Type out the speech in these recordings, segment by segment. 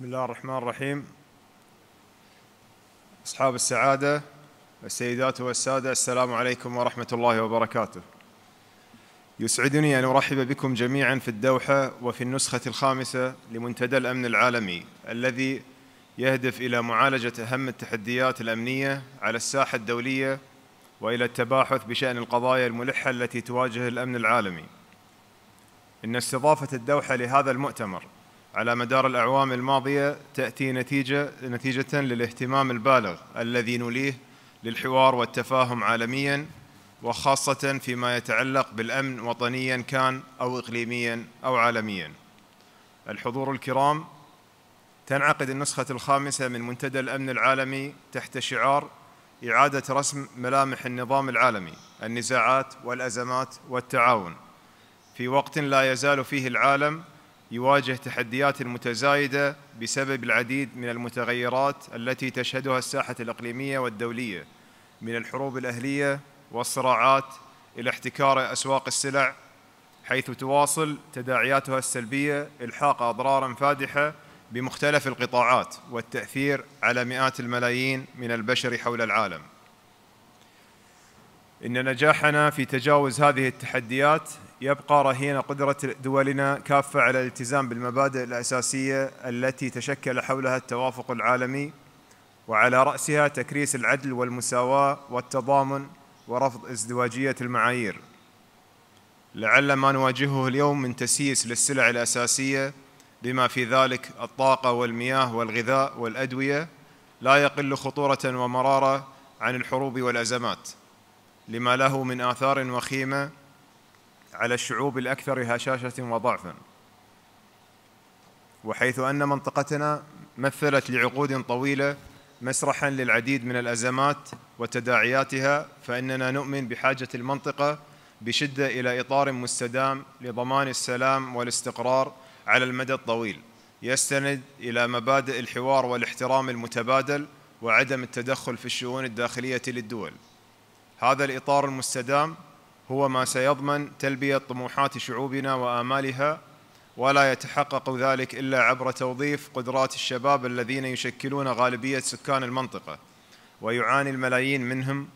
بسم الله الرحمن الرحيم أصحاب السعادة السيدات والسادة السلام عليكم ورحمة الله وبركاته يسعدني أن أرحب بكم جميعا في الدوحة وفي النسخة الخامسة لمنتدى الأمن العالمي الذي يهدف إلى معالجة أهم التحديات الأمنية على الساحة الدولية وإلى التباحث بشأن القضايا الملحة التي تواجه الأمن العالمي إن استضافة الدوحة لهذا المؤتمر على مدار الأعوام الماضية تأتي نتيجة نتيجة للاهتمام البالغ الذي نليه للحوار والتفاهم عالميا وخاصة فيما يتعلق بالأمن وطنيا كان أو إقليميا أو عالميا الحضور الكرام تنعقد النسخة الخامسة من منتدى الأمن العالمي تحت شعار إعادة رسم ملامح النظام العالمي النزاعات والأزمات والتعاون في وقت لا يزال فيه العالم يواجه تحديات متزايدة بسبب العديد من المتغيرات التي تشهدها الساحة الإقليمية والدولية من الحروب الأهلية والصراعات إلى احتكار أسواق السلع حيث تواصل تداعياتها السلبية إلحاق أضرارا فادحة بمختلف القطاعات والتأثير على مئات الملايين من البشر حول العالم إن نجاحنا في تجاوز هذه التحديات يبقى رهين قدرة دولنا كافة على الالتزام بالمبادئ الأساسية التي تشكل حولها التوافق العالمي وعلى رأسها تكريس العدل والمساواة والتضامن ورفض ازدواجية المعايير لعل ما نواجهه اليوم من تسييس للسلع الأساسية بما في ذلك الطاقة والمياه والغذاء والأدوية لا يقل خطورة ومرارة عن الحروب والأزمات لما له من آثار وخيمة على الشعوب الأكثر هشاشة وضعفا وحيث أن منطقتنا مثلت لعقود طويلة مسرحا للعديد من الأزمات وتداعياتها فإننا نؤمن بحاجة المنطقة بشدة إلى إطار مستدام لضمان السلام والاستقرار على المدى الطويل يستند إلى مبادئ الحوار والاحترام المتبادل وعدم التدخل في الشؤون الداخلية للدول هذا الإطار المستدام هو ما سيضمن تلبية طموحات شعوبنا وآمالها ولا يتحقق ذلك إلا عبر توظيف قدرات الشباب الذين يشكلون غالبية سكان المنطقة ويعاني الملايين منهم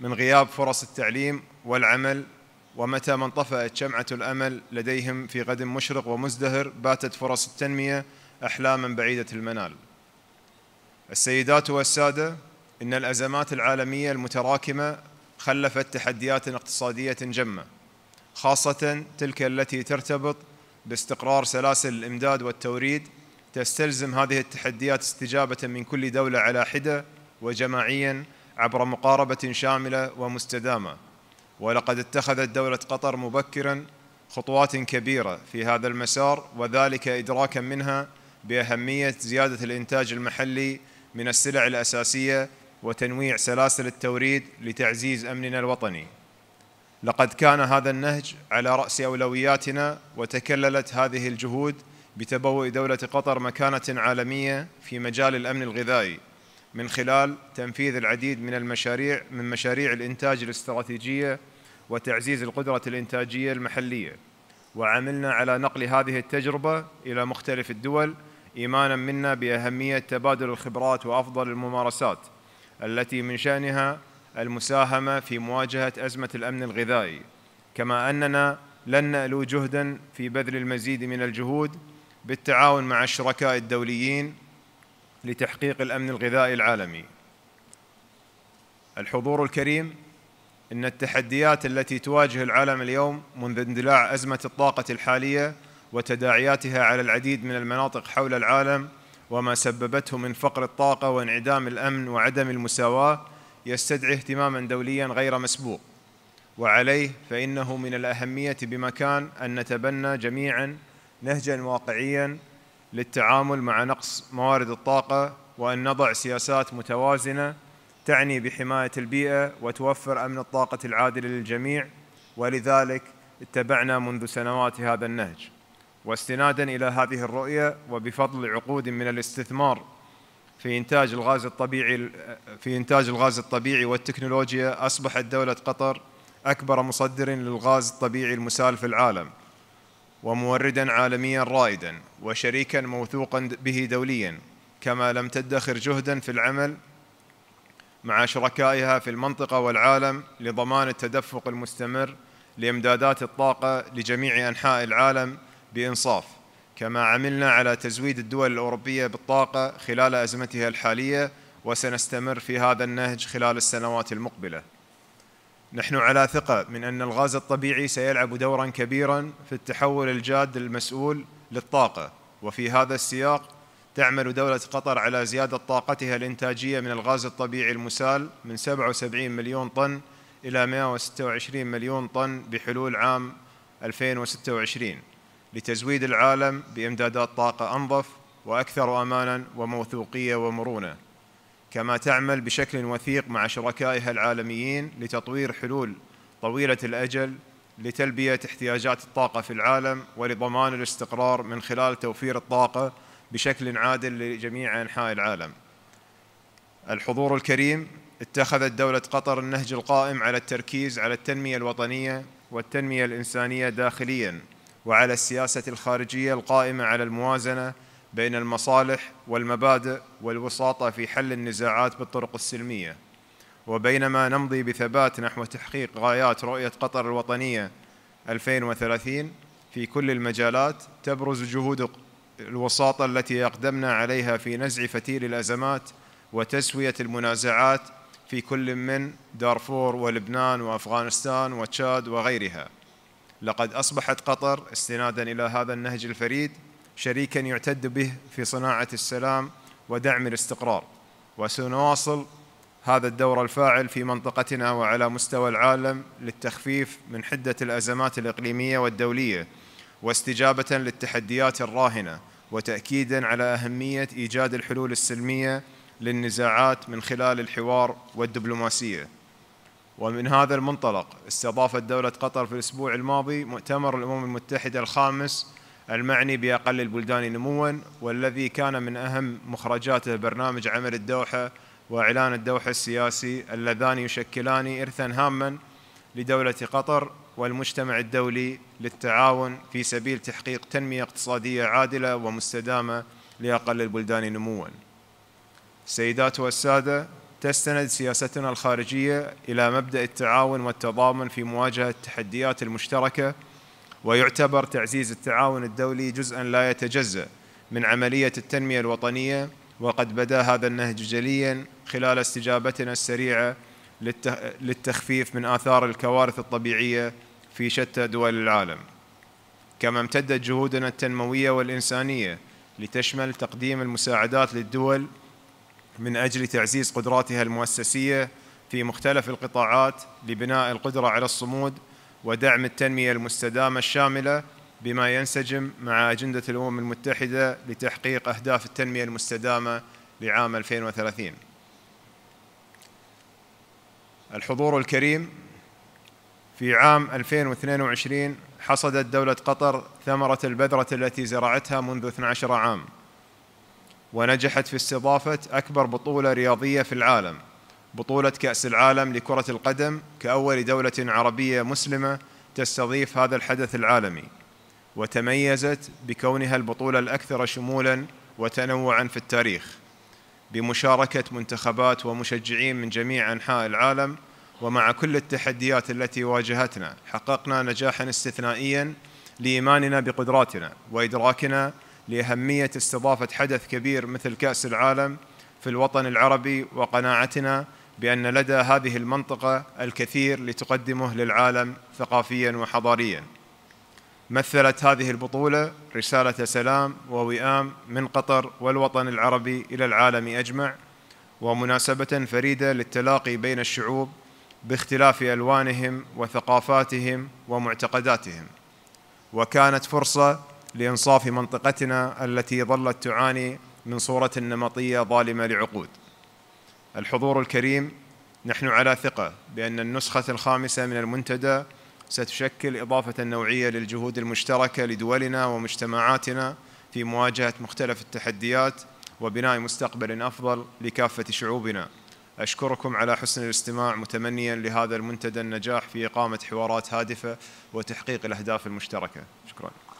من غياب فرص التعليم والعمل ومتى ما انطفأت شمعة الأمل لديهم في غد مشرق ومزدهر باتت فرص التنمية أحلاما بعيدة المنال السيدات والسادة إن الأزمات العالمية المتراكمة خلفت تحديات اقتصادية جمة خاصة تلك التي ترتبط باستقرار سلاسل الإمداد والتوريد تستلزم هذه التحديات استجابة من كل دولة على حدة وجماعيا عبر مقاربة شاملة ومستدامة ولقد اتخذت دولة قطر مبكرا خطوات كبيرة في هذا المسار وذلك إدراكا منها بأهمية زيادة الإنتاج المحلي من السلع الأساسية وتنويع سلاسل التوريد لتعزيز أمننا الوطني لقد كان هذا النهج على رأس أولوياتنا وتكللت هذه الجهود بتبوء دولة قطر مكانة عالمية في مجال الأمن الغذائي من خلال تنفيذ العديد من المشاريع من مشاريع الإنتاج الاستراتيجية وتعزيز القدرة الإنتاجية المحلية وعملنا على نقل هذه التجربة إلى مختلف الدول إيمانا منا بأهمية تبادل الخبرات وأفضل الممارسات التي من شأنها المساهمة في مواجهة أزمة الأمن الغذائي كما أننا لن نألو جهدا في بذل المزيد من الجهود بالتعاون مع الشركاء الدوليين لتحقيق الأمن الغذائي العالمي الحضور الكريم إن التحديات التي تواجه العالم اليوم منذ اندلاع أزمة الطاقة الحالية وتداعياتها على العديد من المناطق حول العالم وما سببته من فقر الطاقة وانعدام الأمن وعدم المساواة يستدعي اهتماما دوليا غير مسبوق وعليه فإنه من الأهمية بمكان أن نتبنى جميعا نهجا واقعيا للتعامل مع نقص موارد الطاقة وأن نضع سياسات متوازنة تعني بحماية البيئة وتوفر أمن الطاقة العادل للجميع ولذلك اتبعنا منذ سنوات هذا النهج واستنادا الى هذه الرؤيه وبفضل عقود من الاستثمار في انتاج الغاز الطبيعي في انتاج الغاز الطبيعي والتكنولوجيا اصبحت دوله قطر اكبر مصدر للغاز الطبيعي المسال في العالم وموردا عالميا رائدا وشريكا موثوقا به دوليا كما لم تدخر جهدا في العمل مع شركائها في المنطقه والعالم لضمان التدفق المستمر لامدادات الطاقه لجميع انحاء العالم بإنصاف كما عملنا على تزويد الدول الأوروبية بالطاقة خلال أزمتها الحالية وسنستمر في هذا النهج خلال السنوات المقبلة نحن على ثقة من أن الغاز الطبيعي سيلعب دورا كبيرا في التحول الجاد المسؤول للطاقة وفي هذا السياق تعمل دولة قطر على زيادة طاقتها الإنتاجية من الغاز الطبيعي المسال من 77 مليون طن إلى 126 مليون طن بحلول عام 2026 لتزويد العالم بامدادات طاقه انظف واكثر امانا وموثوقيه ومرونه كما تعمل بشكل وثيق مع شركائها العالميين لتطوير حلول طويله الاجل لتلبيه احتياجات الطاقه في العالم ولضمان الاستقرار من خلال توفير الطاقه بشكل عادل لجميع انحاء العالم. الحضور الكريم اتخذت دولة قطر النهج القائم على التركيز على التنمية الوطنية والتنمية الإنسانية داخلياً وعلى السياسة الخارجية القائمة على الموازنة بين المصالح والمبادئ والوساطة في حل النزاعات بالطرق السلمية وبينما نمضي بثبات نحو تحقيق غايات رؤية قطر الوطنية 2030 في كل المجالات تبرز جهود الوساطة التي أقدمنا عليها في نزع فتيل الأزمات وتسوية المنازعات في كل من دارفور ولبنان وأفغانستان وتشاد وغيرها لقد أصبحت قطر استنادا إلى هذا النهج الفريد شريكا يعتد به في صناعة السلام ودعم الاستقرار وسنواصل هذا الدور الفاعل في منطقتنا وعلى مستوى العالم للتخفيف من حدة الأزمات الإقليمية والدولية واستجابة للتحديات الراهنة وتأكيدا على أهمية إيجاد الحلول السلمية للنزاعات من خلال الحوار والدبلوماسية ومن هذا المنطلق استضافت دولة قطر في الأسبوع الماضي مؤتمر الأمم المتحدة الخامس المعني بأقل البلدان نموا والذي كان من أهم مخرجاته برنامج عمل الدوحة وإعلان الدوحة السياسي اللذان يشكلان إرثا هاما لدولة قطر والمجتمع الدولي للتعاون في سبيل تحقيق تنمية اقتصادية عادلة ومستدامة لأقل البلدان نمواً سيداتها السادة تستند سياستنا الخارجية إلى مبدأ التعاون والتضامن في مواجهة التحديات المشتركة ويعتبر تعزيز التعاون الدولي جزءا لا يتجزأ من عملية التنمية الوطنية وقد بدا هذا النهج جليا خلال استجابتنا السريعة للتخفيف من آثار الكوارث الطبيعية في شتى دول العالم كما امتدت جهودنا التنموية والإنسانية لتشمل تقديم المساعدات للدول من أجل تعزيز قدراتها المؤسسية في مختلف القطاعات لبناء القدرة على الصمود ودعم التنمية المستدامة الشاملة بما ينسجم مع أجندة الأمم المتحدة لتحقيق أهداف التنمية المستدامة لعام 2030 الحضور الكريم في عام 2022 حصدت دولة قطر ثمرة البذرة التي زرعتها منذ 12 عام ونجحت في استضافة أكبر بطولة رياضية في العالم بطولة كأس العالم لكرة القدم كأول دولة عربية مسلمة تستضيف هذا الحدث العالمي وتميزت بكونها البطولة الأكثر شمولاً وتنوعاً في التاريخ بمشاركة منتخبات ومشجعين من جميع أنحاء العالم ومع كل التحديات التي واجهتنا حققنا نجاحاً استثنائياً لإيماننا بقدراتنا وإدراكنا لأهمية استضافة حدث كبير مثل كأس العالم في الوطن العربي وقناعتنا بأن لدى هذه المنطقة الكثير لتقدمه للعالم ثقافيا وحضاريا مثلت هذه البطولة رسالة سلام ووئام من قطر والوطن العربي إلى العالم أجمع ومناسبة فريدة للتلاقي بين الشعوب باختلاف ألوانهم وثقافاتهم ومعتقداتهم وكانت فرصة لإنصاف منطقتنا التي ظلت تعاني من صورة نمطية ظالمة لعقود الحضور الكريم نحن على ثقة بأن النسخة الخامسة من المنتدى ستشكل إضافة نوعية للجهود المشتركة لدولنا ومجتمعاتنا في مواجهة مختلف التحديات وبناء مستقبل أفضل لكافة شعوبنا أشكركم على حسن الاستماع متمنيا لهذا المنتدى النجاح في إقامة حوارات هادفة وتحقيق الأهداف المشتركة شكرا